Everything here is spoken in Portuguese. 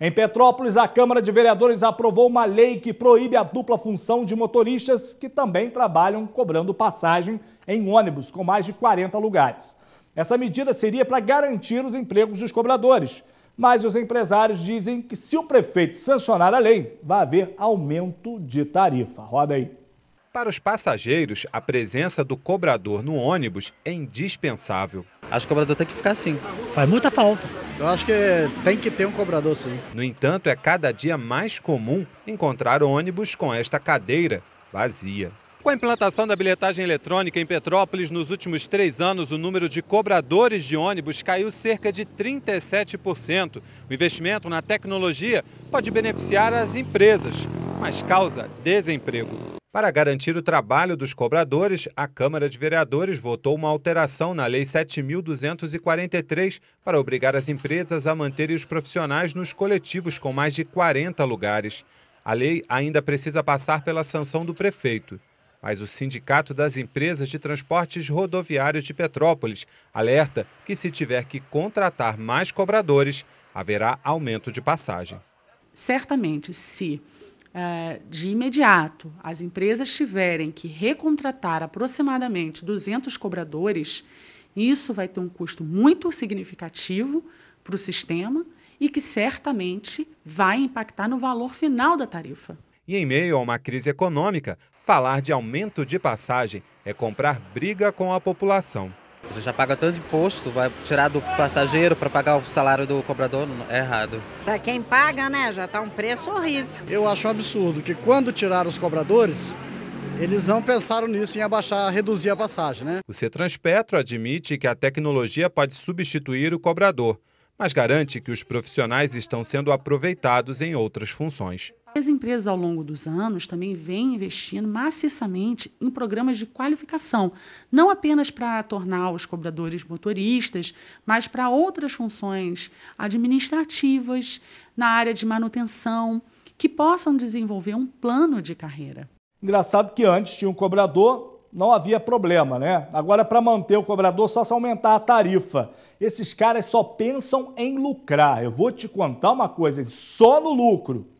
Em Petrópolis, a Câmara de Vereadores aprovou uma lei que proíbe a dupla função de motoristas que também trabalham cobrando passagem em ônibus com mais de 40 lugares. Essa medida seria para garantir os empregos dos cobradores, mas os empresários dizem que se o prefeito sancionar a lei, vai haver aumento de tarifa. Roda aí. Para os passageiros, a presença do cobrador no ônibus é indispensável. Acho que o cobrador tem que ficar assim. Faz muita falta. Eu acho que tem que ter um cobrador sim. No entanto, é cada dia mais comum encontrar ônibus com esta cadeira vazia. Com a implantação da bilhetagem eletrônica em Petrópolis nos últimos três anos, o número de cobradores de ônibus caiu cerca de 37%. O investimento na tecnologia pode beneficiar as empresas, mas causa desemprego. Para garantir o trabalho dos cobradores, a Câmara de Vereadores votou uma alteração na Lei 7.243 para obrigar as empresas a manterem os profissionais nos coletivos com mais de 40 lugares. A lei ainda precisa passar pela sanção do prefeito. Mas o Sindicato das Empresas de Transportes Rodoviários de Petrópolis alerta que, se tiver que contratar mais cobradores, haverá aumento de passagem. Certamente, se eh, de imediato as empresas tiverem que recontratar aproximadamente 200 cobradores, isso vai ter um custo muito significativo para o sistema e que certamente vai impactar no valor final da tarifa. E em meio a uma crise econômica, falar de aumento de passagem é comprar briga com a população já paga tanto imposto, vai tirar do passageiro para pagar o salário do cobrador, é errado. Para quem paga, né, já está um preço horrível. Eu acho um absurdo que quando tiraram os cobradores, eles não pensaram nisso em abaixar, reduzir a passagem, né? O Cetranspetro admite que a tecnologia pode substituir o cobrador, mas garante que os profissionais estão sendo aproveitados em outras funções. As empresas, ao longo dos anos, também vêm investindo maciçamente em programas de qualificação, não apenas para tornar os cobradores motoristas, mas para outras funções administrativas, na área de manutenção, que possam desenvolver um plano de carreira. Engraçado que antes tinha um cobrador, não havia problema, né? Agora, para manter o cobrador, só se aumentar a tarifa. Esses caras só pensam em lucrar. Eu vou te contar uma coisa, só no lucro.